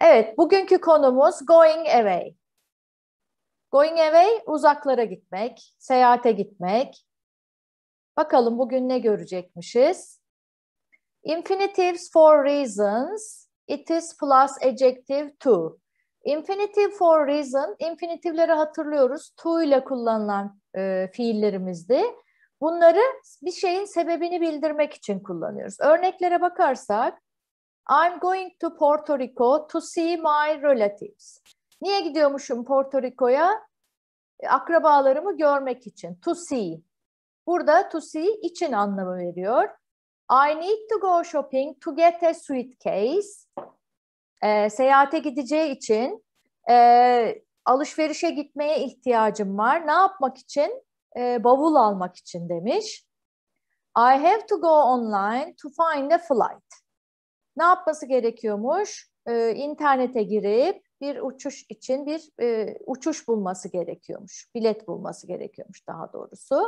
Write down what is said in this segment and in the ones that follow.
Evet, bugünkü konumuz going away. Going away uzaklara gitmek, seyahate gitmek. Bakalım bugün ne görecekmişiz? Infinitives for reasons, it is plus adjective to. Infinitive for reason, infinitivleri hatırlıyoruz. To ile kullanılan e, fiillerimizdi. Bunları bir şeyin sebebini bildirmek için kullanıyoruz. Örneklere bakarsak, I'm going to Puerto Rico to see my relatives. Niye gidiyormuşum Puerto Rico'ya? E, akrabalarımı görmek için. To see. Burada to see için anlamı veriyor. I need to go shopping to get a suitcase. E, seyahate gideceği için e, alışverişe gitmeye ihtiyacım var. Ne yapmak için? E, bavul almak için demiş. I have to go online to find a flight ne yapması gerekiyormuş? E, internete girip bir uçuş için bir e, uçuş bulması gerekiyormuş. Bilet bulması gerekiyormuş daha doğrusu.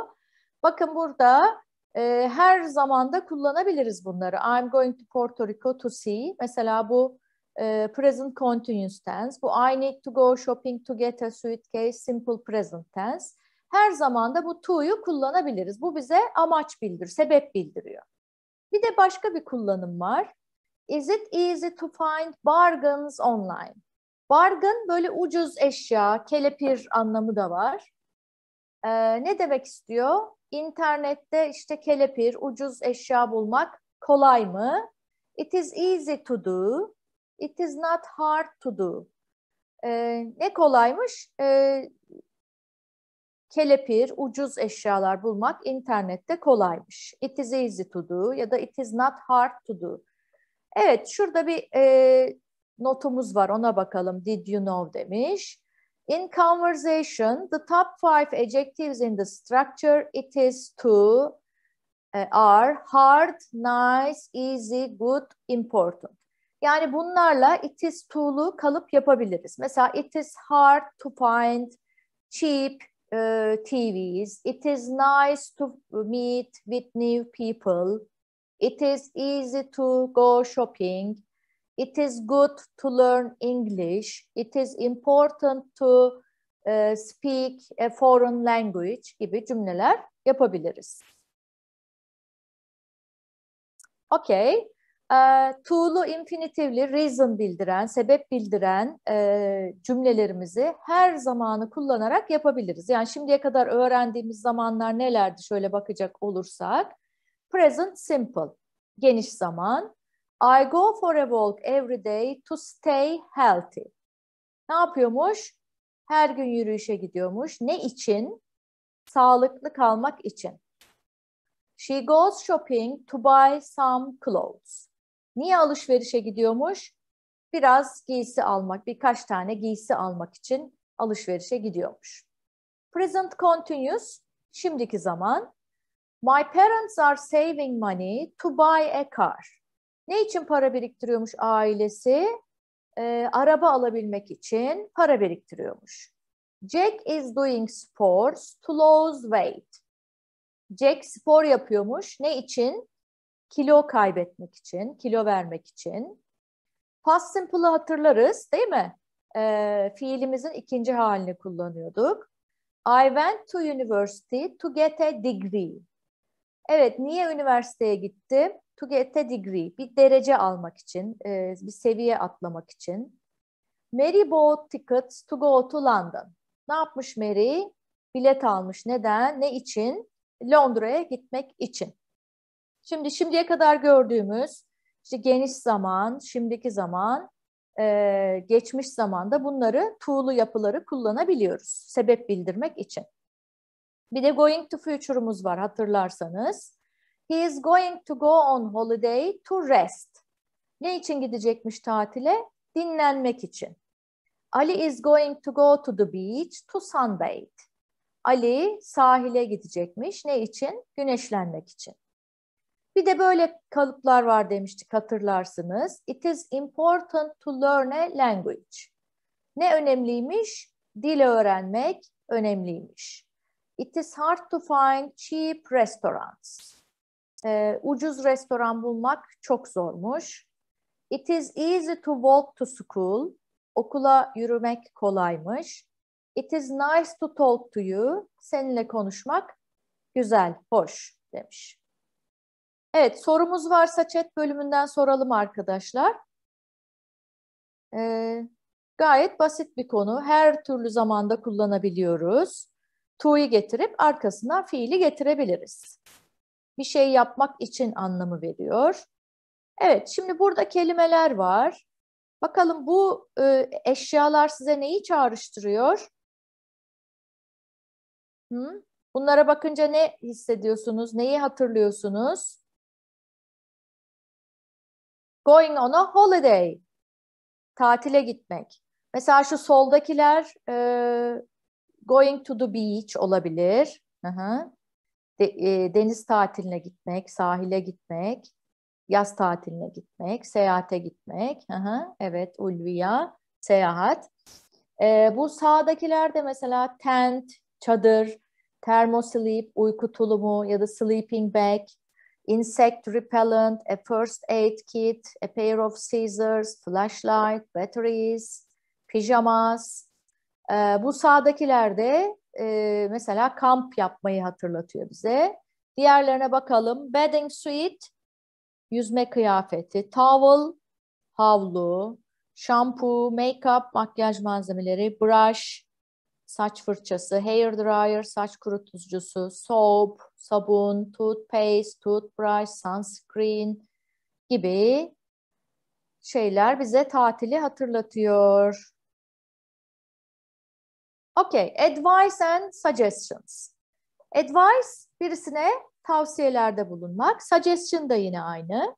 Bakın burada e, her zamanda kullanabiliriz bunları. I'm going to Puerto Rico to see. Mesela bu e, present continuous tense. Bu I need to go shopping to get a suitcase simple present tense. Her zamanda bu to'yu kullanabiliriz. Bu bize amaç bildiriyor, sebep bildiriyor. Bir de başka bir kullanım var. Is it easy to find bargains online? Bargain böyle ucuz eşya, kelepir anlamı da var. Ee, ne demek istiyor? İnternette işte kelepir, ucuz eşya bulmak kolay mı? It is easy to do. It is not hard to do. Ee, ne kolaymış? Ee, kelepir, ucuz eşyalar bulmak internette kolaymış. It is easy to do ya da it is not hard to do. Evet şurada bir e, notumuz var ona bakalım. Did you know demiş. In conversation, the top five adjectives in the structure it is to e, are hard, nice, easy, good, important. Yani bunlarla it is to'lu kalıp yapabiliriz. Mesela it is hard to find cheap uh, e, TVs. It is nice to meet with new people. It is easy to go shopping. It is good to learn English. It is important to uh, speak a foreign language gibi cümleler yapabiliriz. Okay. Uh, e, to'lu infinitivli reason bildiren, sebep bildiren e, cümlelerimizi her zamanı kullanarak yapabiliriz. Yani şimdiye kadar öğrendiğimiz zamanlar nelerdi şöyle bakacak olursak. Present simple, geniş zaman. I go for a walk every day to stay healthy. Ne yapıyormuş? Her gün yürüyüşe gidiyormuş. Ne için? Sağlıklı kalmak için. She goes shopping to buy some clothes. Niye alışverişe gidiyormuş? Biraz giysi almak, birkaç tane giysi almak için alışverişe gidiyormuş. Present continuous, şimdiki zaman. My parents are saving money to buy a car. Ne için para biriktiriyormuş ailesi? E, araba alabilmek için para biriktiriyormuş. Jack is doing sports to lose weight. Jack spor yapıyormuş. Ne için? Kilo kaybetmek için, kilo vermek için. Past simple'ı hatırlarız değil mi? E, fiilimizin ikinci halini kullanıyorduk. I went to university to get a degree. Evet, niye üniversiteye gitti? To get a degree, bir derece almak için, e, bir seviye atlamak için. Mary bought tickets to go to London. Ne yapmış Mary? Bilet almış. Neden? Ne için? Londra'ya gitmek için. Şimdi şimdiye kadar gördüğümüz işte geniş zaman, şimdiki zaman, e, geçmiş zamanda bunları tuğlu yapıları kullanabiliyoruz sebep bildirmek için. Bir de Going to Future'umuz var hatırlarsanız. He is going to go on holiday to rest. Ne için gidecekmiş tatile? Dinlenmek için. Ali is going to go to the beach to sunbathe. Ali sahile gidecekmiş. Ne için? Güneşlenmek için. Bir de böyle kalıplar var demiştik hatırlarsınız. It is important to learn a language. Ne önemliymiş? Dil öğrenmek önemliymiş. It is hard to find cheap restaurants. Ee, ucuz restoran bulmak çok zormuş. It is easy to walk to school. Okula yürümek kolaymış. It is nice to talk to you. Seninle konuşmak güzel, hoş demiş. Evet, sorumuz varsa chat bölümünden soralım arkadaşlar. Ee, gayet basit bir konu. Her türlü zamanda kullanabiliyoruz to'yu getirip arkasından fiili getirebiliriz. Bir şey yapmak için anlamı veriyor. Evet, şimdi burada kelimeler var. Bakalım bu e, eşyalar size neyi çağrıştırıyor? Hı? Bunlara bakınca ne hissediyorsunuz? Neyi hatırlıyorsunuz? Going on a holiday. Tatile gitmek. Mesela şu soldakiler e, Going to the beach olabilir. Hı hı. De, e, deniz tatiline gitmek, sahile gitmek, yaz tatiline gitmek, seyahate gitmek. Hı hı. Evet, ulviya, seyahat. E, bu sağdakilerde mesela tent, çadır, thermosleep, uyku tulumu ya da sleeping bag, insect repellent, a first aid kit, a pair of scissors, flashlight, batteries, pijamas, e, bu sağdakilerde e, mesela kamp yapmayı hatırlatıyor bize. Diğerlerine bakalım. Bedding suit, yüzme kıyafeti, towel, havlu, şampu, make-up, makyaj malzemeleri, brush, saç fırçası, hair dryer, saç kurutucusu, soap, sabun, toothpaste, toothbrush, sunscreen gibi şeyler bize tatili hatırlatıyor. Okay, advice and suggestions. Advice birisine tavsiyelerde bulunmak. Suggestion da yine aynı.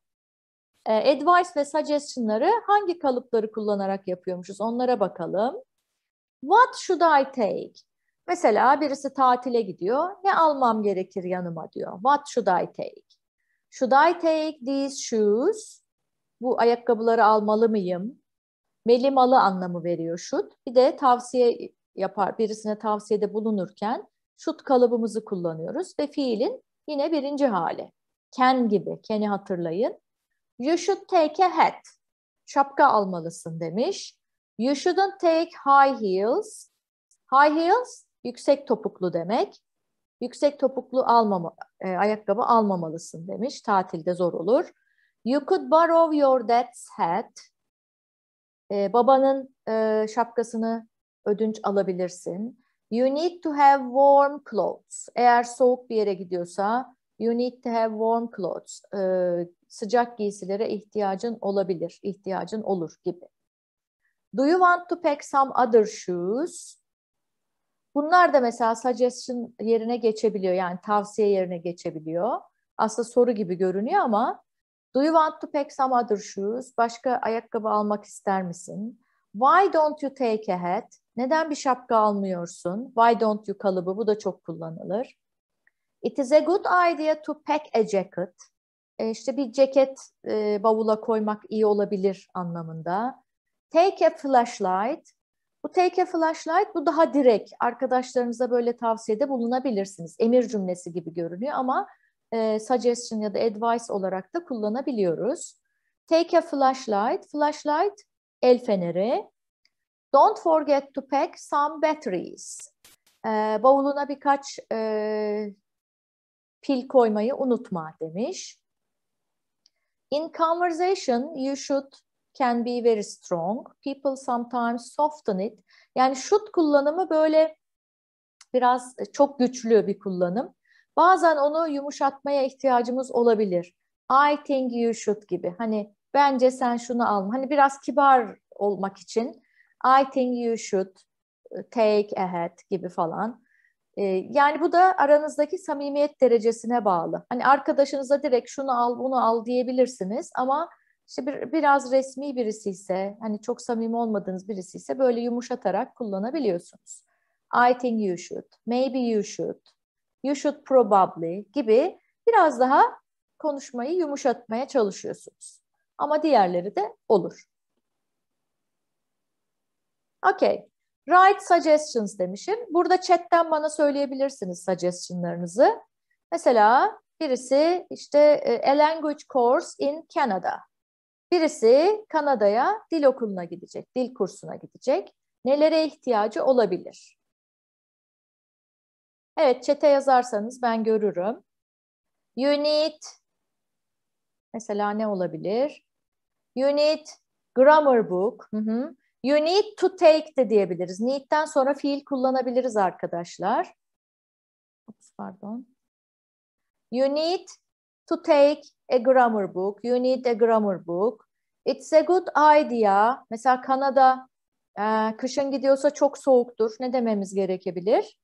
Ee, advice ve suggestion'ları hangi kalıpları kullanarak yapıyormuşuz onlara bakalım. What should I take? Mesela birisi tatile gidiyor. Ne almam gerekir yanıma diyor. What should I take? Should I take these shoes? Bu ayakkabıları almalı mıyım? Meli malı anlamı veriyor should. Bir de tavsiye yapar, birisine tavsiyede bulunurken şut kalıbımızı kullanıyoruz ve fiilin yine birinci hali. Ken gibi, ken'i hatırlayın. You should take a hat. Şapka almalısın demiş. You shouldn't take high heels. High heels yüksek topuklu demek. Yüksek topuklu almama, e, ayakkabı almamalısın demiş. Tatilde zor olur. You could borrow your dad's hat. E, babanın e, şapkasını ödünç alabilirsin. You need to have warm clothes. Eğer soğuk bir yere gidiyorsa you need to have warm clothes. Ee, sıcak giysilere ihtiyacın olabilir, ihtiyacın olur gibi. Do you want to pack some other shoes? Bunlar da mesela suggestion yerine geçebiliyor. Yani tavsiye yerine geçebiliyor. Aslında soru gibi görünüyor ama Do you want to pack some other shoes? Başka ayakkabı almak ister misin? Why don't you take a hat? Neden bir şapka almıyorsun? Why don't you kalıbı bu da çok kullanılır. It is a good idea to pack a jacket. E işte bir ceket e, bavula koymak iyi olabilir anlamında. Take a flashlight. Bu take a flashlight bu daha direkt. Arkadaşlarınıza böyle tavsiyede bulunabilirsiniz. Emir cümlesi gibi görünüyor ama e, suggestion ya da advice olarak da kullanabiliyoruz. Take a flashlight. Flashlight el feneri. Don't forget to pack some batteries. E, bavuluna birkaç e, pil koymayı unutma demiş. In conversation you should can be very strong. People sometimes soften it. Yani should kullanımı böyle biraz çok güçlü bir kullanım. Bazen onu yumuşatmaya ihtiyacımız olabilir. I think you should gibi. Hani Bence sen şunu al. Hani biraz kibar olmak için I think you should take ahead gibi falan. Ee, yani bu da aranızdaki samimiyet derecesine bağlı. Hani arkadaşınıza direkt şunu al, bunu al diyebilirsiniz ama işte bir, biraz resmi birisi ise, hani çok samimi olmadığınız birisi ise böyle yumuşatarak kullanabiliyorsunuz. I think you should, maybe you should, you should probably gibi biraz daha konuşmayı yumuşatmaya çalışıyorsunuz. Ama diğerleri de olur. Okay. Write suggestions demişim. Burada chatten bana söyleyebilirsiniz suggestionlarınızı. Mesela birisi işte e, a language course in Canada. Birisi Kanada'ya dil okuluna gidecek, dil kursuna gidecek. Nelere ihtiyacı olabilir? Evet, çete yazarsanız ben görürüm. You need mesela ne olabilir? You need grammar book. Hı hı. You need to take de diyebiliriz. Need'den sonra fiil kullanabiliriz arkadaşlar. Oops, pardon. You need to take a grammar book. You need a grammar book. It's a good idea. Mesela Kanada e, kışın gidiyorsa çok soğuktur. Ne dememiz gerekebilir?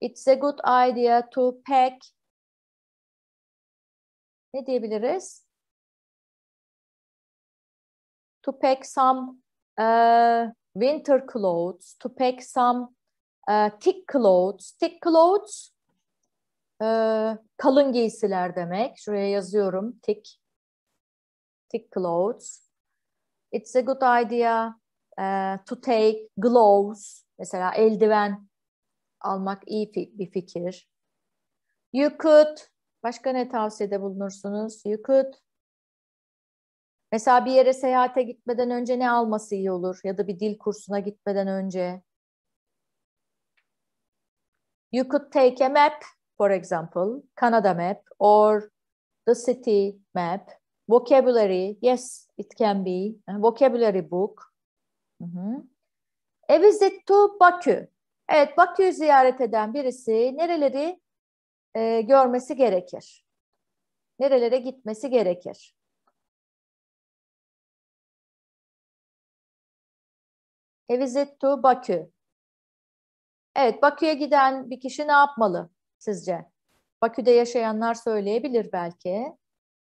It's a good idea to pack. Ne diyebiliriz? to pack some uh, winter clothes, to pack some uh, thick clothes. Thick clothes e, kalın giysiler demek. Şuraya yazıyorum thick. Thick clothes. It's a good idea uh, to take gloves. Mesela eldiven almak iyi fi bir fikir. You could başka ne tavsiyede bulunursunuz? You could Mesela bir yere seyahate gitmeden önce ne alması iyi olur? Ya da bir dil kursuna gitmeden önce. You could take a map, for example, Canada map or the city map. Vocabulary, yes, it can be. Vocabulary book. Hı -hı. A visit to Bakü. Evet, Bakü'yü ziyaret eden birisi nereleri e, görmesi gerekir? Nerelere gitmesi gerekir? visit to Bakü. Evet, Bakü'ye giden bir kişi ne yapmalı sizce? Bakü'de yaşayanlar söyleyebilir belki.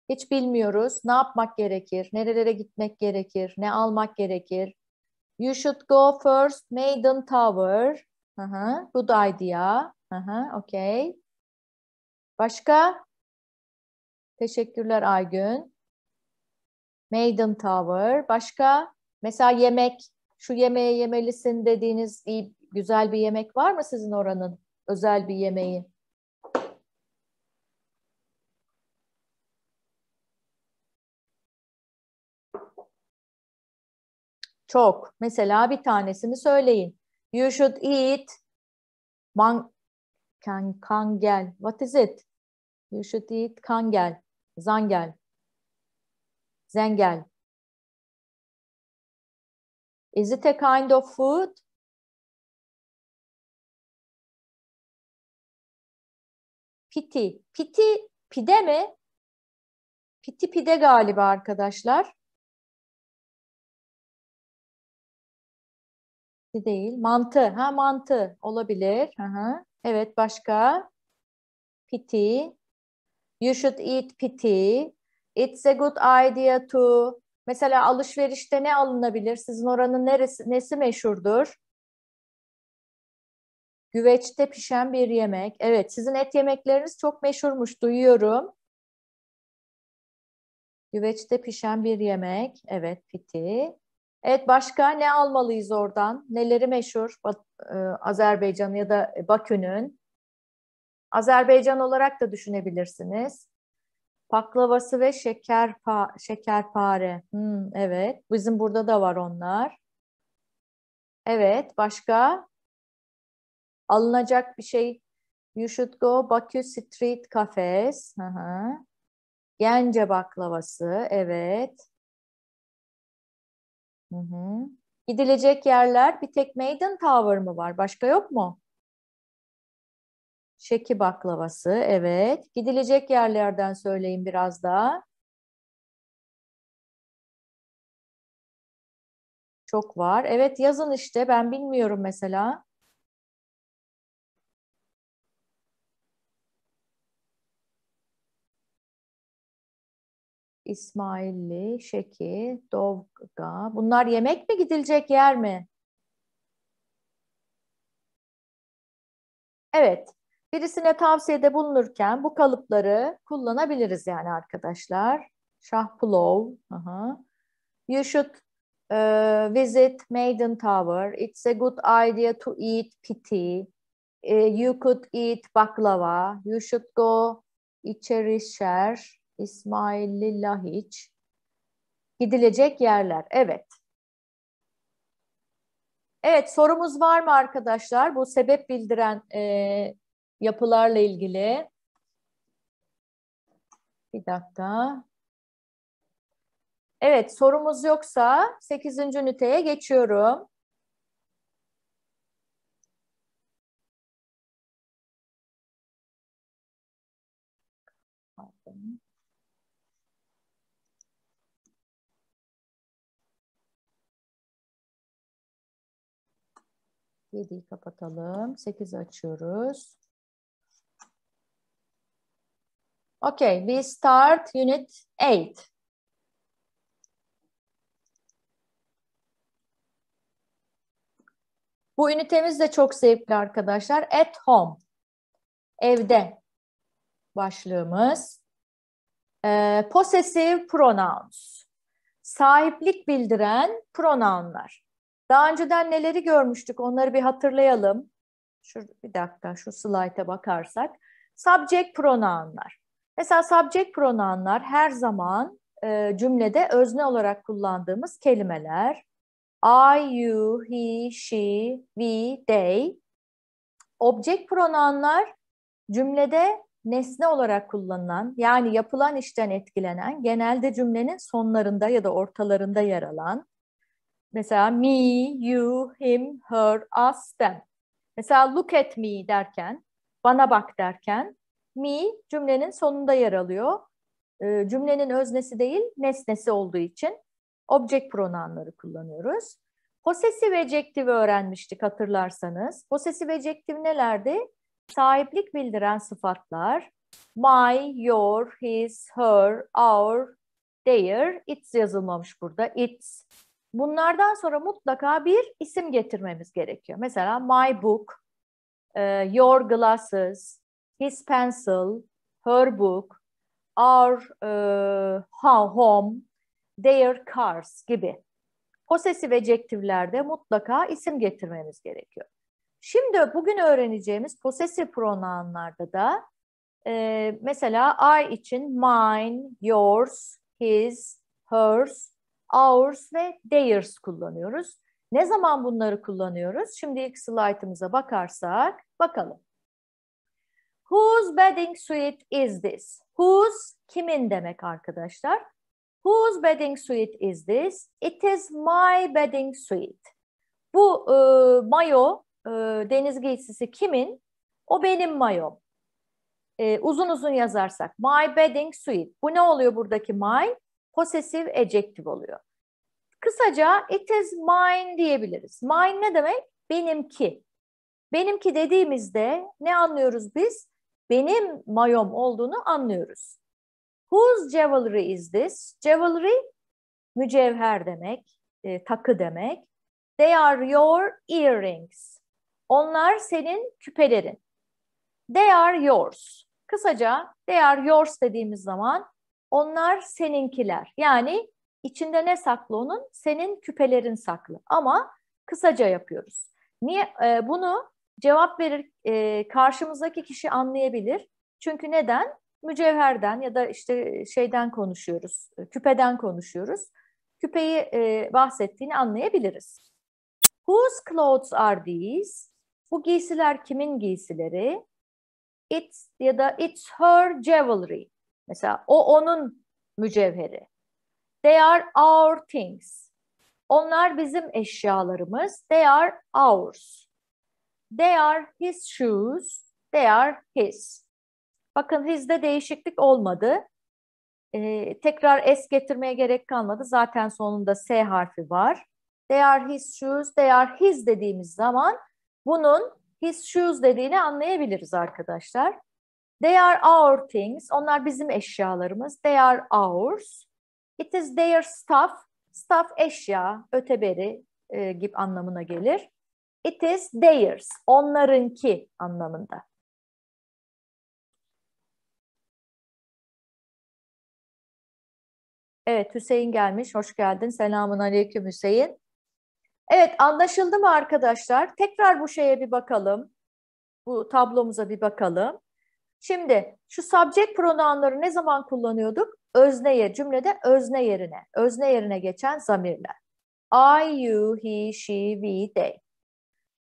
Hiç bilmiyoruz. Ne yapmak gerekir? Nerelere gitmek gerekir? Ne almak gerekir? You should go first Maiden Tower. Hı hı, good idea. Hı hı, okay. Başka? Teşekkürler Aygün. Maiden Tower. Başka? Mesela yemek şu yemeği yemelisin dediğiniz iyi, güzel bir yemek var mı sizin oranın? Özel bir yemeği. Çok. Mesela bir tanesini söyleyin. You should eat man can kangel. What is it? You should eat kangel. Zangel. Zengel. Is it a kind of food? Piti. Piti pide mi? Piti pide galiba arkadaşlar. Piti değil. Mantı. Ha mantı olabilir. Hı hı. Evet başka. Piti. You should eat piti. It's a good idea to Mesela alışverişte ne alınabilir? Sizin oranın neresi, nesi meşhurdur? Güveçte pişen bir yemek. Evet, sizin et yemekleriniz çok meşhurmuş, duyuyorum. Güveçte pişen bir yemek. Evet, piti. Evet, başka ne almalıyız oradan? Neleri meşhur e, Azerbaycan ya da Bakü'nün? Azerbaycan olarak da düşünebilirsiniz. Paklavası ve şeker pa şekerpare. Hmm, evet. Bizim burada da var onlar. Evet. Başka? Alınacak bir şey. You should go Bakü Street Cafes. Hı hı. Gence baklavası. Evet. Hı hı. Gidilecek yerler bir tek Maiden Tower mı var? Başka yok mu? Şeki baklavası, evet. Gidilecek yerlerden söyleyin biraz daha. Çok var. Evet yazın işte ben bilmiyorum mesela. İsmailli, Şeki, Dovga. Bunlar yemek mi gidilecek yer mi? Evet. Birisine tavsiyede bulunurken bu kalıpları kullanabiliriz yani arkadaşlar. Şah Plov. Aha. You should uh, visit Maiden Tower. It's a good idea to eat piti. Uh, you could eat baklava. You should go İçerişer. İsmail Lahiç. Gidilecek yerler. Evet. Evet sorumuz var mı arkadaşlar? Bu sebep bildiren e, yapılarla ilgili bir dakika. Evet, sorumuz yoksa 8. üniteye geçiyorum. Pardon. Yediyi kapatalım. sekiz açıyoruz. Okay, we start unit 8. Bu ünitemiz de çok zevkli arkadaşlar. At home. Evde başlığımız. E, possessive pronouns. Sahiplik bildiren pronounlar. Daha önceden neleri görmüştük onları bir hatırlayalım. Şur, bir dakika şu slayta bakarsak. Subject pronounlar. Mesela subject pronounlar her zaman e, cümlede özne olarak kullandığımız kelimeler. I, you, he, she, we, they. Object pronounlar cümlede nesne olarak kullanılan yani yapılan işten etkilenen genelde cümlenin sonlarında ya da ortalarında yer alan mesela me, you, him, her, us, them. Mesela look at me derken, bana bak derken mi cümlenin sonunda yer alıyor. E, cümlenin öznesi değil, nesnesi olduğu için object pronounları kullanıyoruz. Posesif ejektivi öğrenmiştik hatırlarsanız. Posesif ejektiv nelerdi? Sahiplik bildiren sıfatlar my, your, his, her, our, their, its yazılmamış burada. Its. Bunlardan sonra mutlaka bir isim getirmemiz gerekiyor. Mesela my book, e, your glasses, his pencil, her book, our e, home, their cars gibi posesif ecektivlerde mutlaka isim getirmemiz gerekiyor. Şimdi bugün öğreneceğimiz posesif pronounlarda da e, mesela I için mine, yours, his, hers, ours ve theirs kullanıyoruz. Ne zaman bunları kullanıyoruz? Şimdi ilk slaytımıza bakarsak bakalım. Whose bedding suite is this? Whose kimin demek arkadaşlar? Whose bedding suite is this? It is my bedding suite. Bu e, mayo, e, deniz giysisi kimin? O benim mayom. E, uzun uzun yazarsak. My bedding suite. Bu ne oluyor buradaki my? Possessive adjective oluyor. Kısaca it is mine diyebiliriz. Mine ne demek? Benimki. Benimki dediğimizde ne anlıyoruz biz? benim mayom olduğunu anlıyoruz. Whose jewelry is this? Jewelry mücevher demek, e, takı demek. They are your earrings. Onlar senin küpelerin. They are yours. Kısaca they are yours dediğimiz zaman onlar seninkiler. Yani içinde ne saklı onun? Senin küpelerin saklı. Ama kısaca yapıyoruz. Niye e, bunu cevap verir e, karşımızdaki kişi anlayabilir. Çünkü neden? Mücevherden ya da işte şeyden konuşuyoruz, e, küpeden konuşuyoruz. Küpeyi e, bahsettiğini anlayabiliriz. Whose clothes are these? Bu giysiler kimin giysileri? It's ya da it's her jewelry. Mesela o onun mücevheri. They are our things. Onlar bizim eşyalarımız. They are ours. They are his shoes. They are his. Bakın his'de değişiklik olmadı. Ee, tekrar S getirmeye gerek kalmadı. Zaten sonunda S harfi var. They are his shoes, they are his dediğimiz zaman bunun his shoes dediğini anlayabiliriz arkadaşlar. They are our things. Onlar bizim eşyalarımız. They are ours. It is their stuff. Stuff eşya, öteberi e, gibi anlamına gelir. It is theirs. Onlarınki anlamında. Evet Hüseyin gelmiş. Hoş geldin. Selamun aleyküm Hüseyin. Evet anlaşıldı mı arkadaşlar? Tekrar bu şeye bir bakalım. Bu tablomuza bir bakalım. Şimdi şu subject pronounları ne zaman kullanıyorduk? Özne yer, cümlede özne yerine, özne yerine geçen zamirler. I, you, he, she, we, they.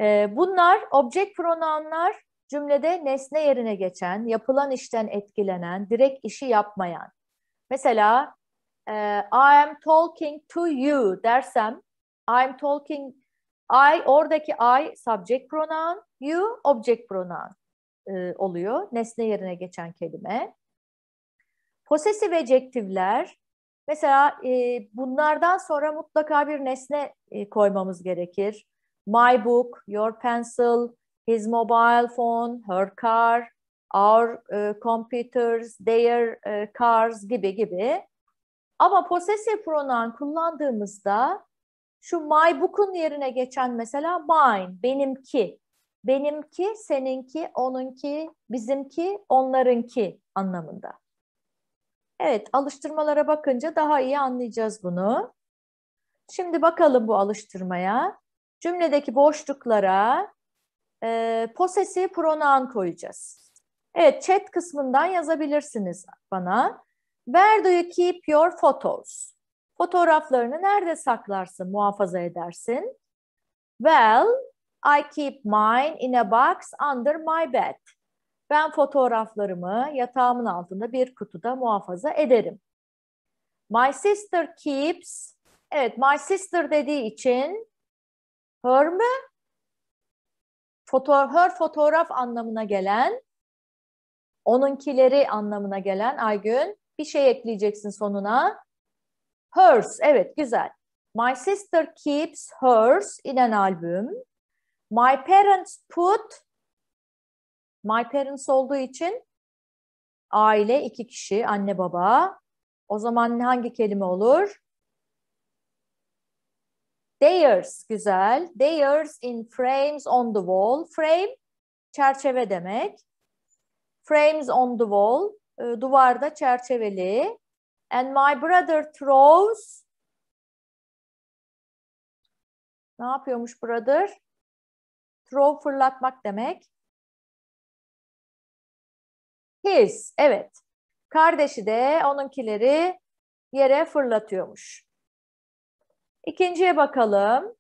Ee, bunlar object pronounlar cümlede nesne yerine geçen, yapılan işten etkilenen, direkt işi yapmayan. Mesela e, I am talking to you dersem I'm talking I oradaki I subject pronoun, you object pronoun e, oluyor. Nesne yerine geçen kelime. Possessive ecektifler mesela e, bunlardan sonra mutlaka bir nesne e, koymamız gerekir my book, your pencil, his mobile phone, her car, our e, computers, their e, cars gibi gibi. Ama possessive pronoun kullandığımızda şu my book'un yerine geçen mesela mine, benimki, benimki, seninki, onunki, bizimki, onlarınki anlamında. Evet, alıştırmalara bakınca daha iyi anlayacağız bunu. Şimdi bakalım bu alıştırmaya cümledeki boşluklara e, posesif pronoun koyacağız. Evet chat kısmından yazabilirsiniz bana. Where do you keep your photos? Fotoğraflarını nerede saklarsın, muhafaza edersin? Well, I keep mine in a box under my bed. Ben fotoğraflarımı yatağımın altında bir kutuda muhafaza ederim. My sister keeps, evet my sister dediği için her mi? Foto, her fotoğraf anlamına gelen, onunkileri anlamına gelen Aygün. Bir şey ekleyeceksin sonuna. Hers, evet güzel. My sister keeps hers in an album. My parents put, my parents olduğu için aile iki kişi, anne baba. O zaman hangi kelime olur? Theirs güzel. Theirs in frames on the wall. Frame çerçeve demek. Frames on the wall e, duvarda çerçeveli. And my brother throws Ne yapıyormuş brother? Throw fırlatmak demek. His, evet. Kardeşi de onunkileri yere fırlatıyormuş. İkinciye bakalım.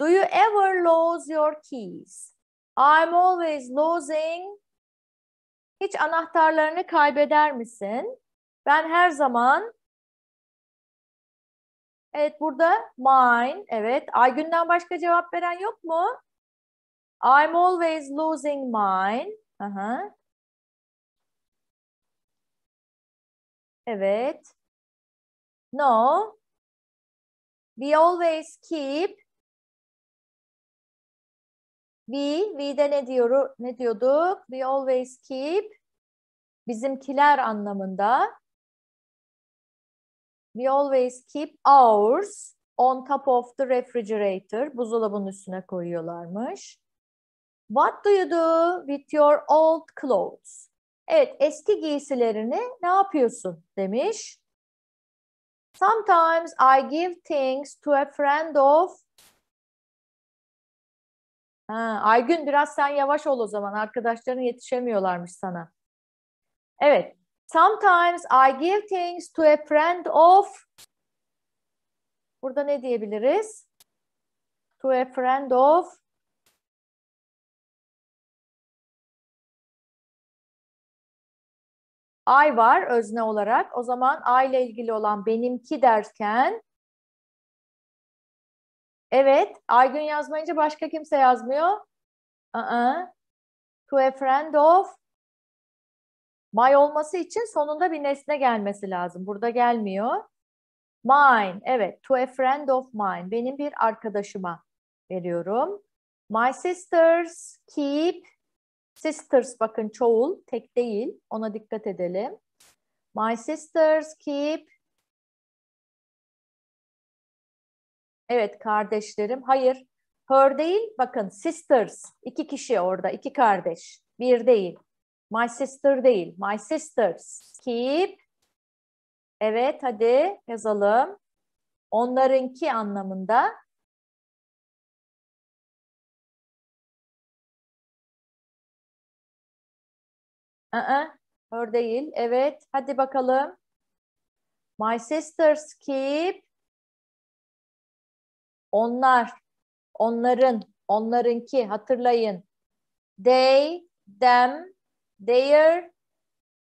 Do you ever lose your keys? I'm always losing. Hiç anahtarlarını kaybeder misin? Ben her zaman Evet burada mine. Evet. Aygün'den başka cevap veren yok mu? I'm always losing mine. Aha. Evet. No. We always keep We, we'de ne diyor, ne diyorduk? We always keep bizimkiler anlamında. We always keep ours on top of the refrigerator. Buzdolabının üstüne koyuyorlarmış. What do you do with your old clothes? Evet, eski giysilerini ne yapıyorsun demiş. Sometimes I give things to a friend of Ha, Aygün biraz sen yavaş ol o zaman. Arkadaşların yetişemiyorlarmış sana. Evet. Sometimes I give things to a friend of Burada ne diyebiliriz? To a friend of I var özne olarak. O zaman I ile ilgili olan benimki derken Evet, Aygün yazmayınca başka kimse yazmıyor. Uh -uh. To a friend of my olması için sonunda bir nesne gelmesi lazım. Burada gelmiyor. Mine, evet. To a friend of mine. Benim bir arkadaşıma veriyorum. My sisters keep Sisters bakın çoğul, tek değil. Ona dikkat edelim. My sisters keep Evet kardeşlerim. Hayır. Her değil. Bakın sisters. iki kişi orada. iki kardeş. Bir değil. My sister değil. My sisters keep. Evet hadi yazalım. Onlarınki anlamında Aa, her değil. Evet. Hadi bakalım. My sisters keep. Onlar. Onların. Onlarınki. Hatırlayın. They, them, their.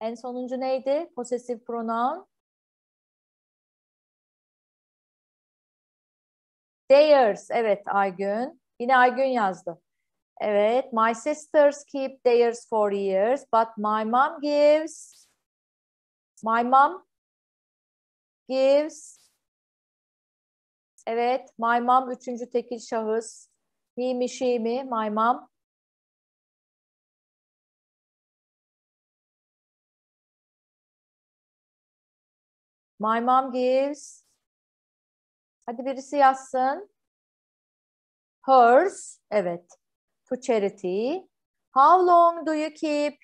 En sonuncu neydi? Possessive pronoun. Theirs. Evet Aygün. Yine Aygün yazdı. Evet, my sisters keep theirs for years, but my mom gives. My mom gives. Evet, my mom üçüncü tekil şahıs. He mi, she mi, my mom. My mom gives. Hadi birisi yazsın. Hers. Evet to charity? How long do you keep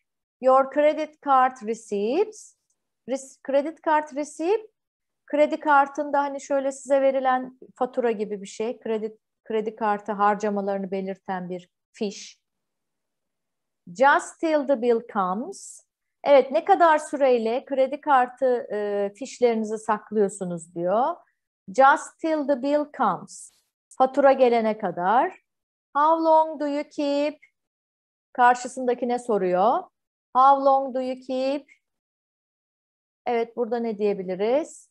your credit card receipts? credit card receipt, kredi kartında hani şöyle size verilen fatura gibi bir şey. Kredi, kredi kartı harcamalarını belirten bir fiş. Just till the bill comes. Evet ne kadar süreyle kredi kartı e, fişlerinizi saklıyorsunuz diyor. Just till the bill comes. Fatura gelene kadar. How long do you keep? Karşısındaki ne soruyor. How long do you keep? Evet burada ne diyebiliriz?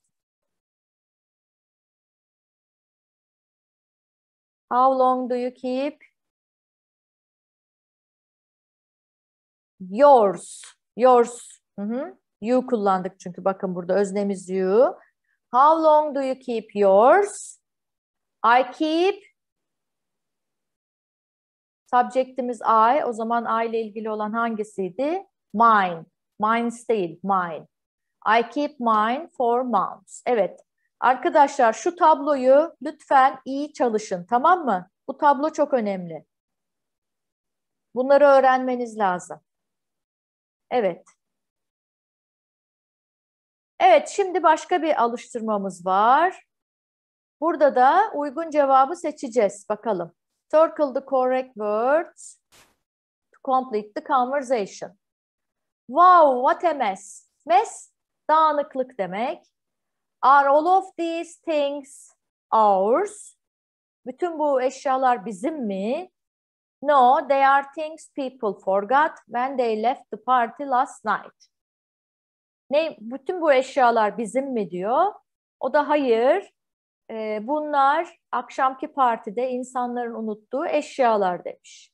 How long do you keep? Yours. Yours. Hı hı. You kullandık çünkü bakın burada öznemiz you. How long do you keep yours? I keep Subject'imiz I. O zaman I ile ilgili olan hangisiydi? Mine. mine değil, mine. I keep mine for months. Evet. Arkadaşlar şu tabloyu lütfen iyi çalışın tamam mı? Bu tablo çok önemli. Bunları öğrenmeniz lazım. Evet. Evet şimdi başka bir alıştırmamız var. Burada da uygun cevabı seçeceğiz bakalım. Circle the correct words to complete the conversation. Wow, what a mess. Mess, dağınıklık demek. Are all of these things ours? Bütün bu eşyalar bizim mi? No, they are things people forgot when they left the party last night. Ne, bütün bu eşyalar bizim mi diyor. O da hayır, ee, bunlar akşamki partide insanların unuttuğu eşyalar demiş.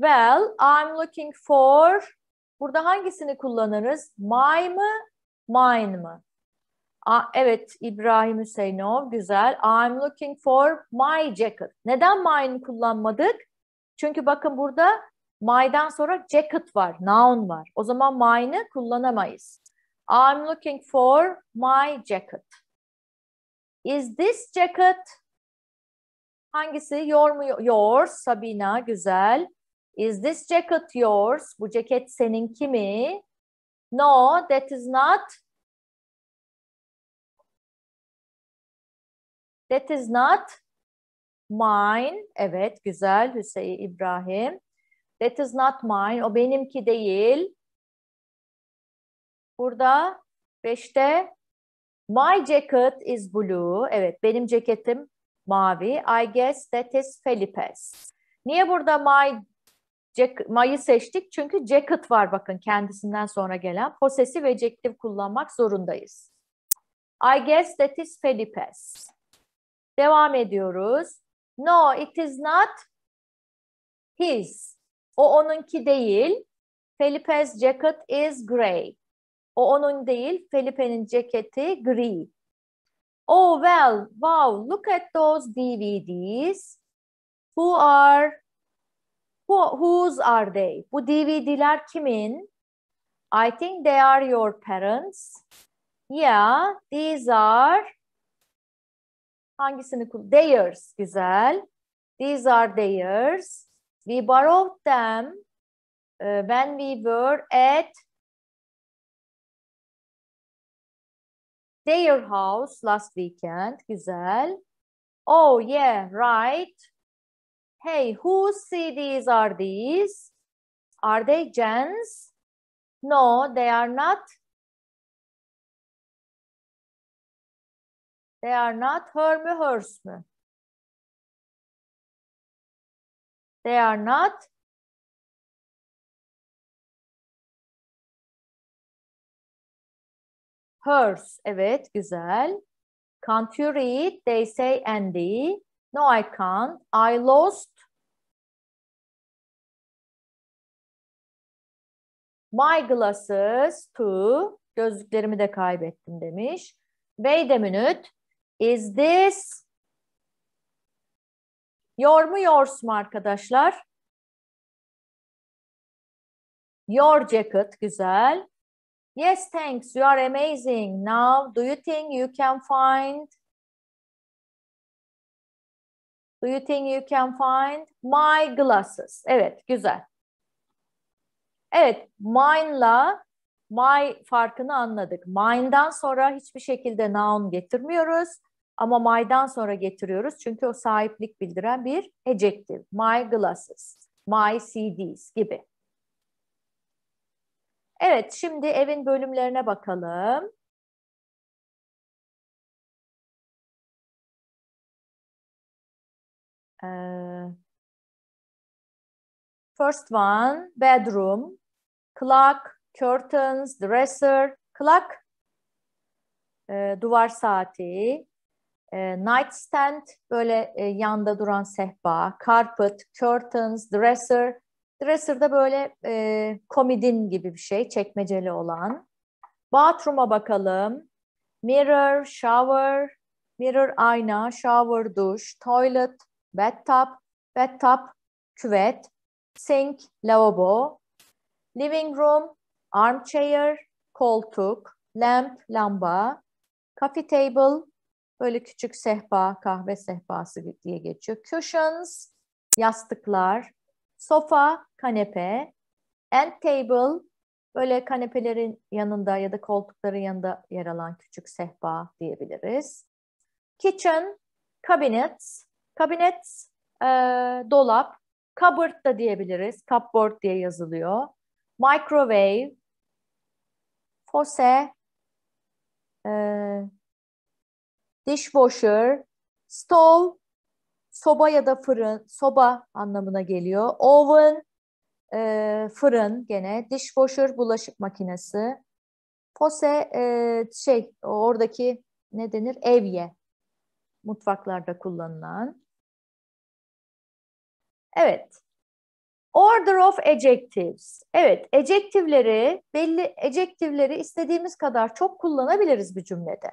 Well, I'm looking for. Burada hangisini kullanırız? My mı? Mine mı? A, evet İbrahim Hüseyinov güzel. I'm looking for my jacket. Neden mine kullanmadık? Çünkü bakın burada my'dan sonra jacket var, noun var. O zaman mine'ı kullanamayız. I'm looking for my jacket. Is this jacket? Hangisi? Your mu? Yours. Sabina. Güzel. Is this jacket yours? Bu ceket seninki mi? No, that is not. That is not mine. Evet, güzel Hüseyin İbrahim. That is not mine. O benimki değil. Burada 5'te my jacket is blue. Evet benim ceketim mavi. I guess that is Felipe's. Niye burada my Mayı seçtik çünkü jacket var bakın kendisinden sonra gelen. Posesif ejektif kullanmak zorundayız. I guess that is Felipe's. Devam ediyoruz. No, it is not his. O onunki değil. Felipe's jacket is gray. O onun değil, Felipe'nin ceketi gri. Oh well, wow, look at those DVDs. Who are, who, whose are they? Bu DVD'ler kimin? I think they are your parents. Yeah, these are hangisini theirs güzel. These are theirs. We borrowed them uh, when we were at your house last weekend, Giselle. Oh yeah, right. Hey, whose CDs are these? Are they Jen's? No, they are not. They are not her They are not Hers. Evet, güzel. Can't you read? They say Andy. No, I can't. I lost my glasses to gözlüklerimi de kaybettim demiş. Wait a minute. Is this your mu yours mu arkadaşlar? Your jacket güzel. Yes, thanks. You are amazing. Now, do you think you can find Do you think you can find my glasses? Evet, güzel. Evet, mine'la my farkını anladık. Mine'dan sonra hiçbir şekilde noun getirmiyoruz ama my'dan sonra getiriyoruz. Çünkü o sahiplik bildiren bir adjective. My glasses, my CDs gibi. Evet, şimdi evin bölümlerine bakalım. Ee, first one, bedroom, clock, curtains, dresser, clock, e, duvar saati, e, nightstand, böyle e, yanda duran sehpa, carpet, curtains, dresser, Dresser'da böyle e, komedin gibi bir şey, çekmeceli olan. Bathroom'a bakalım. Mirror, shower, mirror ayna, shower duş, toilet, bathtub, bathtub küvet, sink lavabo, living room, armchair, koltuk, lamp, lamba, coffee table, böyle küçük sehpa, kahve sehpası diye geçiyor. Cushions, yastıklar, Sofa, kanepe, end table böyle kanepelerin yanında ya da koltukların yanında yer alan küçük sehpa diyebiliriz. Kitchen, cabinet, cabinet e, dolap, cupboard da diyebiliriz. Cupboard diye yazılıyor. Microwave, fose, e, dishwasher, stove, Soba ya da fırın, soba anlamına geliyor. Oven, e, fırın gene. Dishwasher, bulaşık makinesi. Pose, e, şey oradaki ne denir? Evye, mutfaklarda kullanılan. Evet. Order of adjectives. Evet, adjective'leri, belli adjective'leri istediğimiz kadar çok kullanabiliriz bir cümlede.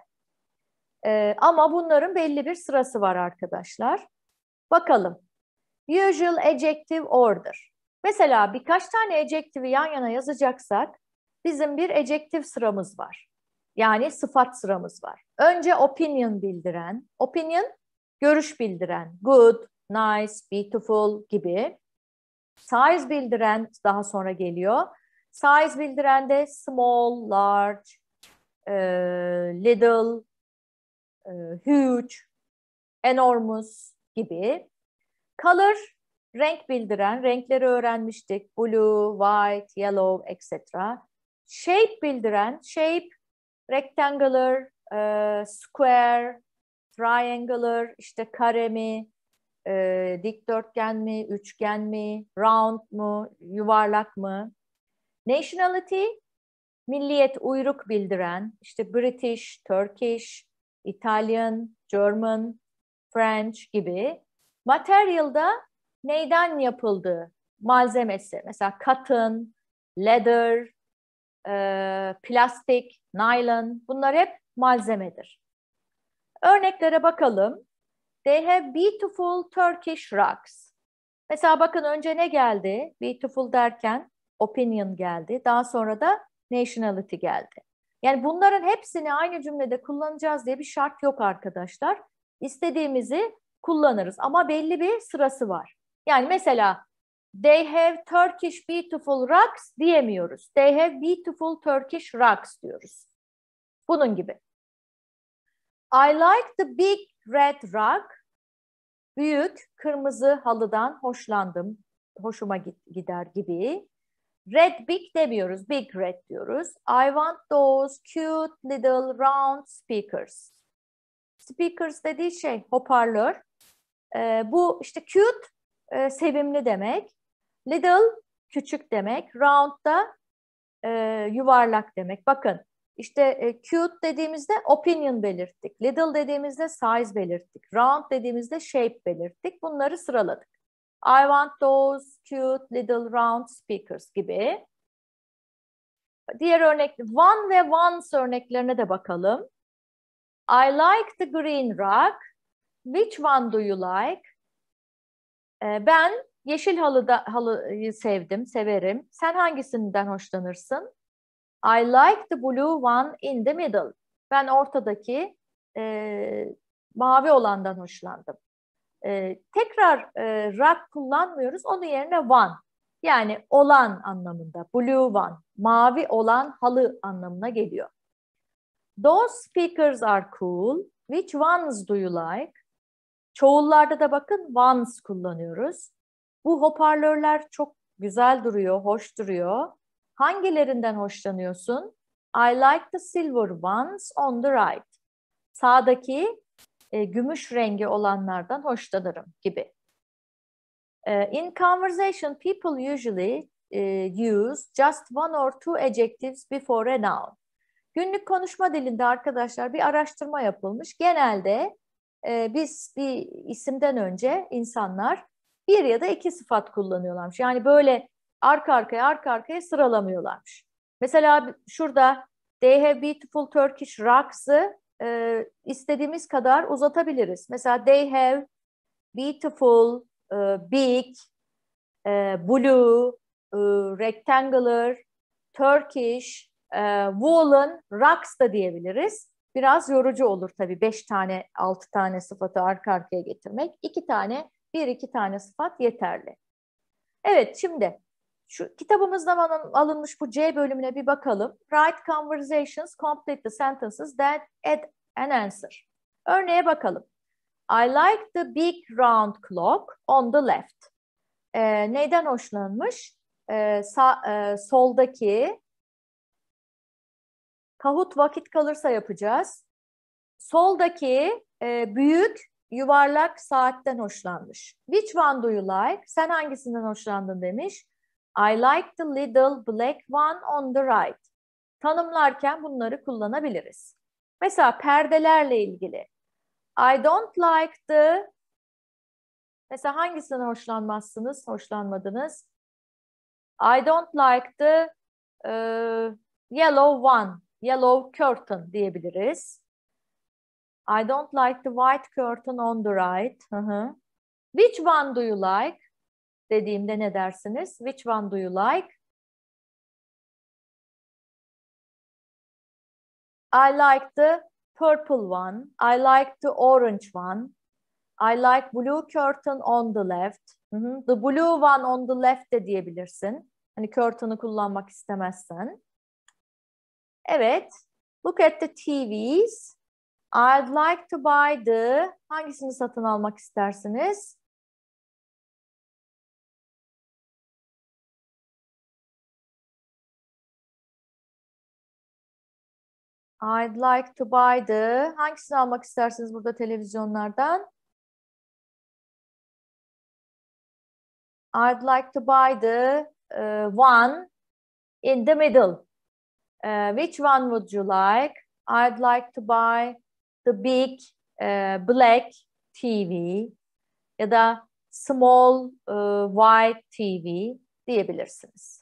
Ee, ama bunların belli bir sırası var arkadaşlar. Bakalım. Usual adjective order. Mesela birkaç tane adjective'i yan yana yazacaksak bizim bir adjective sıramız var. Yani sıfat sıramız var. Önce opinion bildiren, opinion görüş bildiren, good, nice, beautiful gibi. Size bildiren daha sonra geliyor. Size bildiren de small, large, e, little, e, huge, enormous, gibi. Color, renk bildiren, renkleri öğrenmiştik. Blue, white, yellow, etc. Shape bildiren, shape, rectangular, e, square, triangular, işte kare mi, e, dikdörtgen mi, üçgen mi, round mu, yuvarlak mı? Nationality, milliyet, uyruk bildiren, işte British, Turkish, Italian, German, French gibi. Material'da neyden yapıldığı malzemesi. Mesela katın, leather, e, plastik, naylon bunlar hep malzemedir. Örneklere bakalım. They have beautiful Turkish rugs. Mesela bakın önce ne geldi? Beautiful derken opinion geldi. Daha sonra da nationality geldi. Yani bunların hepsini aynı cümlede kullanacağız diye bir şart yok arkadaşlar istediğimizi kullanırız ama belli bir sırası var. Yani mesela they have Turkish beautiful rugs diyemiyoruz. They have beautiful Turkish rugs diyoruz. Bunun gibi. I like the big red rug. Büyük kırmızı halıdan hoşlandım. Hoşuma gider gibi. Red big demiyoruz. Big red diyoruz. I want those cute little round speakers. Speakers dediği şey hoparlör. E, bu işte cute e, sevimli demek. Little küçük demek. Round da e, yuvarlak demek. Bakın işte e, cute dediğimizde opinion belirttik. Little dediğimizde size belirttik. Round dediğimizde shape belirttik. Bunları sıraladık. I want those cute little round speakers gibi. Diğer örnek one ve ones örneklerine de bakalım. I like the green rug. Which one do you like? E, ben yeşil halıda, halıyı sevdim, severim. Sen hangisinden hoşlanırsın? I like the blue one in the middle. Ben ortadaki e, mavi olandan hoşlandım. E, tekrar e, rug kullanmıyoruz. Onun yerine one. Yani olan anlamında. Blue one. Mavi olan halı anlamına geliyor. Those speakers are cool. Which ones do you like? Çoğullarda da bakın ones kullanıyoruz. Bu hoparlörler çok güzel duruyor, hoş duruyor. Hangilerinden hoşlanıyorsun? I like the silver ones on the right. Sağdaki e, gümüş rengi olanlardan hoşlanırım gibi. E, in conversation, people usually e, use just one or two adjectives before a noun. Günlük konuşma dilinde arkadaşlar bir araştırma yapılmış. Genelde e, biz bir isimden önce insanlar bir ya da iki sıfat kullanıyorlarmış. Yani böyle arka arkaya arka arkaya sıralamıyorlarmış. Mesela şurada they have beautiful Turkish rugs'ı e, istediğimiz kadar uzatabiliriz. Mesela they have beautiful, e, big, e, blue, e, rectangular, Turkish, e, ee, Wall'ın Rocks da diyebiliriz. Biraz yorucu olur tabii beş tane, altı tane sıfatı arka arkaya getirmek. iki tane, bir iki tane sıfat yeterli. Evet şimdi şu kitabımızdan alınmış bu C bölümüne bir bakalım. Write conversations, complete the sentences that add an answer. Örneğe bakalım. I like the big round clock on the left. Ee, neyden hoşlanmış? Ee, sağ, e, soldaki Kahut vakit kalırsa yapacağız. Soldaki e, büyük yuvarlak saatten hoşlanmış. Which one do you like? Sen hangisinden hoşlandın demiş. I like the little black one on the right. Tanımlarken bunları kullanabiliriz. Mesela perdelerle ilgili. I don't like the Mesela hangisinden hoşlanmazsınız, hoşlanmadınız? I don't like the uh, yellow one yellow curtain diyebiliriz. I don't like the white curtain on the right. Hı hı. Which one do you like? Dediğimde ne dersiniz? Which one do you like? I like the purple one. I like the orange one. I like blue curtain on the left. Hı hı. The blue one on the left de diyebilirsin. Hani curtain'ı kullanmak istemezsen. Evet. Look at the TVs. I'd like to buy the... Hangisini satın almak istersiniz? I'd like to buy the... Hangisini almak istersiniz burada televizyonlardan? I'd like to buy the uh, one in the middle. Uh, which one would you like? I'd like to buy the big uh, black TV ya da small uh, white TV diyebilirsiniz.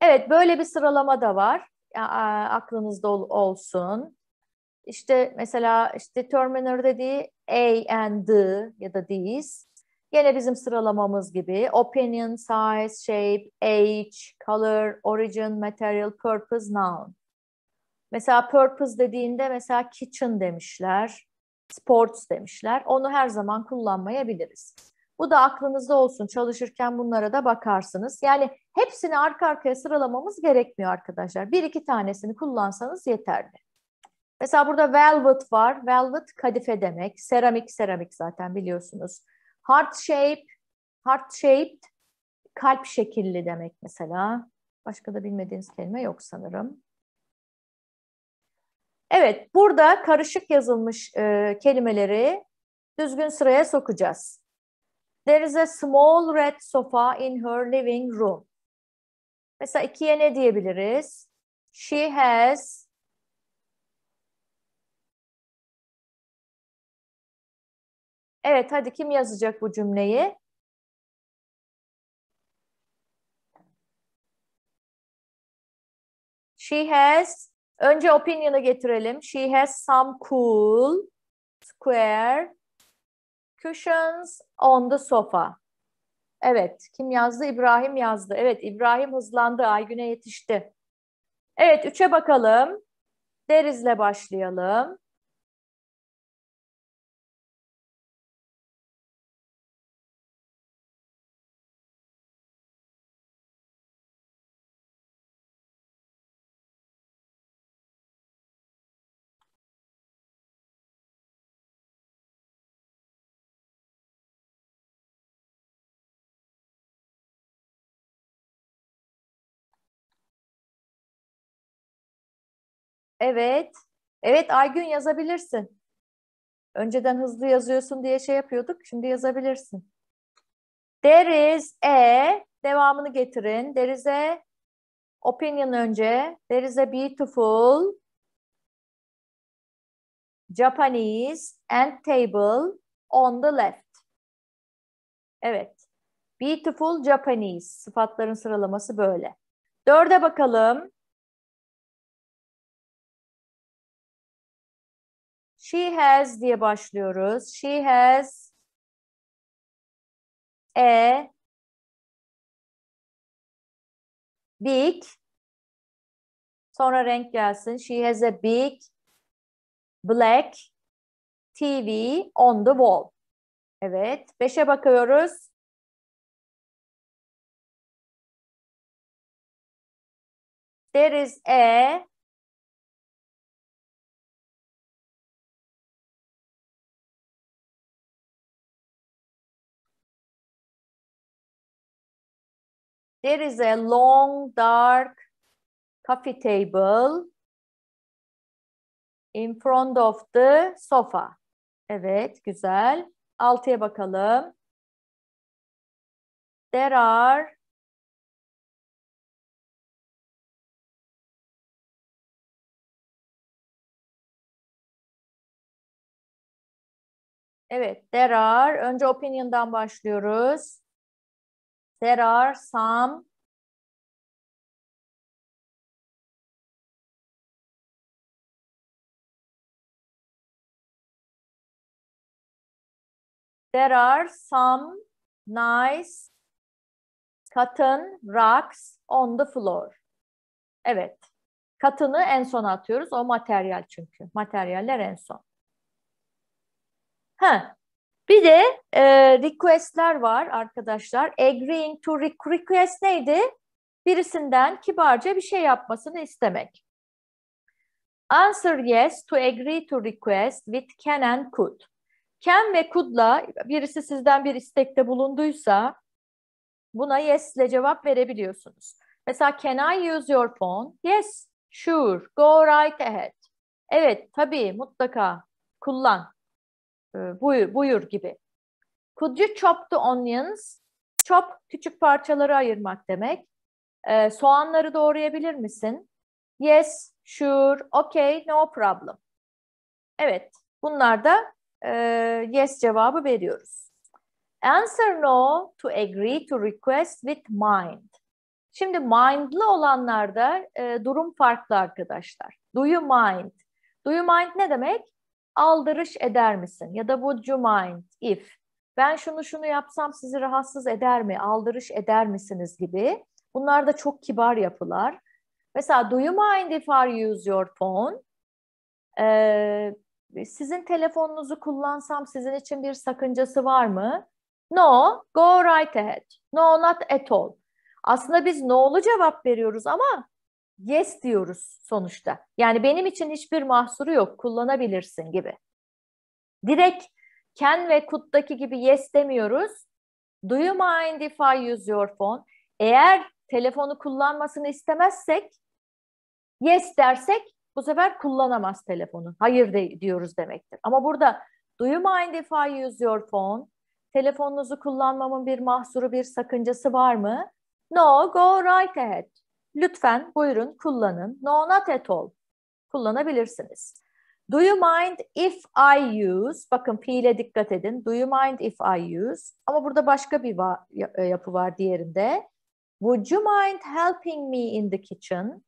Evet böyle bir sıralama da var. A aklınızda ol olsun. İşte mesela işte Terminator dediği A and D ya da these Yine bizim sıralamamız gibi opinion, size, shape, age, color, origin, material, purpose, noun. Mesela purpose dediğinde mesela kitchen demişler, sports demişler. Onu her zaman kullanmayabiliriz. Bu da aklınızda olsun. Çalışırken bunlara da bakarsınız. Yani hepsini arka arkaya sıralamamız gerekmiyor arkadaşlar. Bir iki tanesini kullansanız yeterli. Mesela burada velvet var. Velvet kadife demek. Seramik, seramik zaten biliyorsunuz. Heart shape, heart shaped kalp şekilli demek mesela. Başka da bilmediğiniz kelime yok sanırım. Evet, burada karışık yazılmış e, kelimeleri düzgün sıraya sokacağız. There is a small red sofa in her living room. Mesela ikiye ne diyebiliriz? She has Evet hadi kim yazacak bu cümleyi? She has önce opinion'ı getirelim. She has some cool square cushions on the sofa. Evet, kim yazdı? İbrahim yazdı. Evet, İbrahim hızlandı. Aygün'e yetişti. Evet, üçe bakalım. Derizle başlayalım. Evet. Evet Aygün yazabilirsin. Önceden hızlı yazıyorsun diye şey yapıyorduk. Şimdi yazabilirsin. There is a devamını getirin. There is a opinion önce. There is a beautiful Japanese and table on the left. Evet. Beautiful Japanese. Sıfatların sıralaması böyle. Dörde bakalım. She has diye başlıyoruz. She has a big sonra renk gelsin. She has a big black TV on the wall. Evet. Beşe bakıyoruz. There is a There is a long dark coffee table in front of the sofa. Evet, güzel. Altıya bakalım. There are Evet, there are. Önce opinion'dan başlıyoruz. There are some There are some nice cotton rugs on the floor. Evet. Katını en son atıyoruz. O materyal çünkü. Materyaller en son. Ha, bir de e, requestler var arkadaşlar. Agreeing to request neydi? Birisinden kibarca bir şey yapmasını istemek. Answer yes to agree to request with can and could. Can ve could'la birisi sizden bir istekte bulunduysa buna yes ile cevap verebiliyorsunuz. Mesela can I use your phone? Yes, sure, go right ahead. Evet, tabii mutlaka kullan ee, buyur, buyur gibi. Could you chop the onions? Chop küçük parçaları ayırmak demek. E, soğanları doğrayabilir misin? Yes, sure, okay, no problem. Evet, bunlar da e, yes cevabı veriyoruz. Answer no to agree to request with mind. Şimdi mind'lı olanlarda e, durum farklı arkadaşlar. Do you mind? Do you mind ne demek? aldırış eder misin? Ya da would you mind if ben şunu şunu yapsam sizi rahatsız eder mi? Aldırış eder misiniz gibi. Bunlar da çok kibar yapılar. Mesela do you mind if I use your phone? Ee, sizin telefonunuzu kullansam sizin için bir sakıncası var mı? No, go right ahead. No, not at all. Aslında biz no'lu cevap veriyoruz ama yes diyoruz sonuçta. Yani benim için hiçbir mahsuru yok, kullanabilirsin gibi. Direkt Ken ve could'daki gibi yes demiyoruz. Do you mind if I use your phone? Eğer telefonu kullanmasını istemezsek, yes dersek bu sefer kullanamaz telefonu. Hayır de, diyoruz demektir. Ama burada do you mind if I use your phone? Telefonunuzu kullanmamın bir mahsuru, bir sakıncası var mı? No, go right ahead. Lütfen buyurun kullanın. No not at all. Kullanabilirsiniz. Do you mind if I use? Bakın fiile dikkat edin. Do you mind if I use? Ama burada başka bir e, yapı var diğerinde. Would you mind helping me in the kitchen?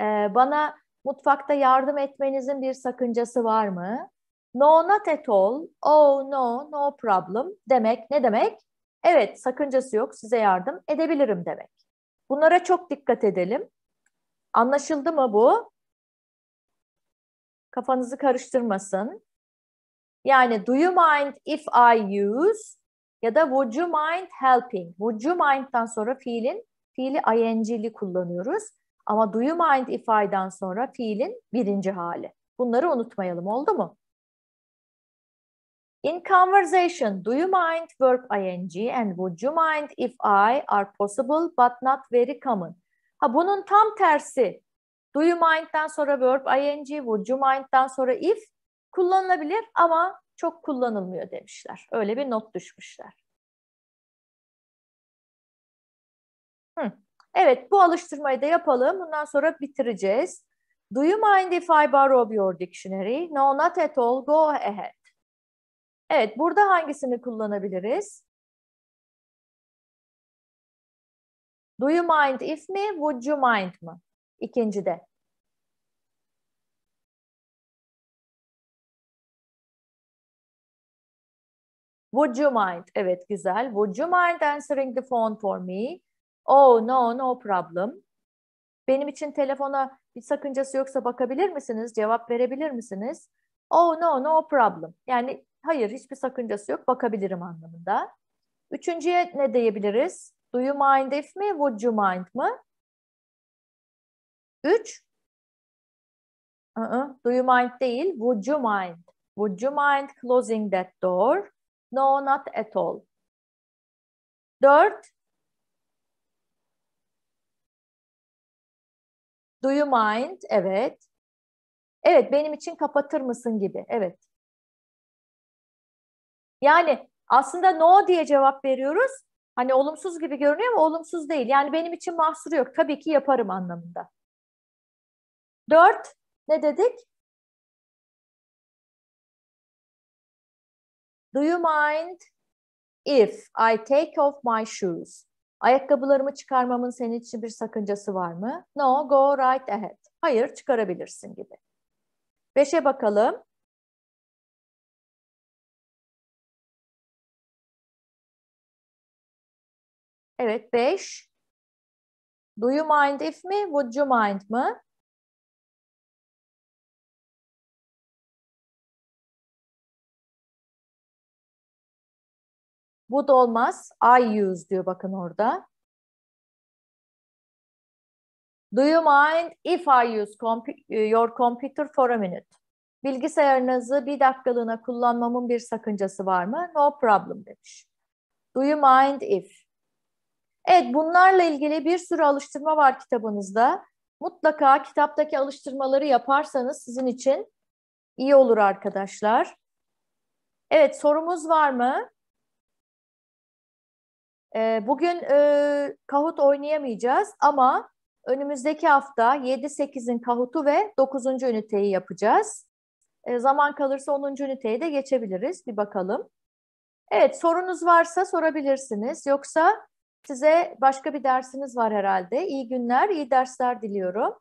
Ee, bana mutfakta yardım etmenizin bir sakıncası var mı? No not at all. Oh no, no problem. Demek ne demek? Evet, sakıncası yok. Size yardım edebilirim demek. Bunlara çok dikkat edelim. Anlaşıldı mı bu? Kafanızı karıştırmasın. Yani do you mind if I use ya da would you mind helping? Would you mind'dan sonra fiilin fiili ing'li kullanıyoruz. Ama do you mind if I'dan sonra fiilin birinci hali. Bunları unutmayalım oldu mu? In conversation, do you mind verb ing and would you mind if I are possible but not very common? Ha bunun tam tersi. Do you mind'dan sonra verb ing, would you mind'dan sonra if kullanılabilir ama çok kullanılmıyor demişler. Öyle bir not düşmüşler. Hı. Evet bu alıştırmayı da yapalım. Bundan sonra bitireceğiz. Do you mind if I borrow your dictionary? No, not at all. Go ahead. Evet, burada hangisini kullanabiliriz? Do you mind if mi, would you mind mı? İkincide. Would you mind? Evet, güzel. Would you mind answering the phone for me? Oh, no, no problem. Benim için telefona bir sakıncası yoksa bakabilir misiniz? Cevap verebilir misiniz? Oh, no, no problem. Yani hayır hiçbir sakıncası yok bakabilirim anlamında. Üçüncüye ne diyebiliriz? Do you mind if mi? Would you mind mı? Üç. Uh -uh, do you mind değil. Would you mind? Would you mind closing that door? No, not at all. Dört. Do you mind? Evet. Evet, benim için kapatır mısın gibi. Evet. Yani aslında no diye cevap veriyoruz. Hani olumsuz gibi görünüyor ama olumsuz değil. Yani benim için mahsuru yok. Tabii ki yaparım anlamında. Dört, ne dedik? Do you mind if I take off my shoes? Ayakkabılarımı çıkarmamın senin için bir sakıncası var mı? No, go right ahead. Hayır, çıkarabilirsin gibi. Beşe bakalım. Evet, beş. Do you mind if mi? Would you mind mı? Would olmaz. I use diyor bakın orada. Do you mind if I use compu e, your computer for a minute? Bilgisayarınızı bir dakikalığına kullanmamın bir sakıncası var mı? No problem demiş. Do you mind if? Evet bunlarla ilgili bir sürü alıştırma var kitabınızda. Mutlaka kitaptaki alıştırmaları yaparsanız sizin için iyi olur arkadaşlar. Evet sorumuz var mı? Ee, bugün e, kahut oynayamayacağız ama önümüzdeki hafta 7-8'in kahutu ve 9. üniteyi yapacağız. E, zaman kalırsa 10. üniteye de geçebiliriz. Bir bakalım. Evet sorunuz varsa sorabilirsiniz. Yoksa Size başka bir dersiniz var herhalde. İyi günler, iyi dersler diliyorum.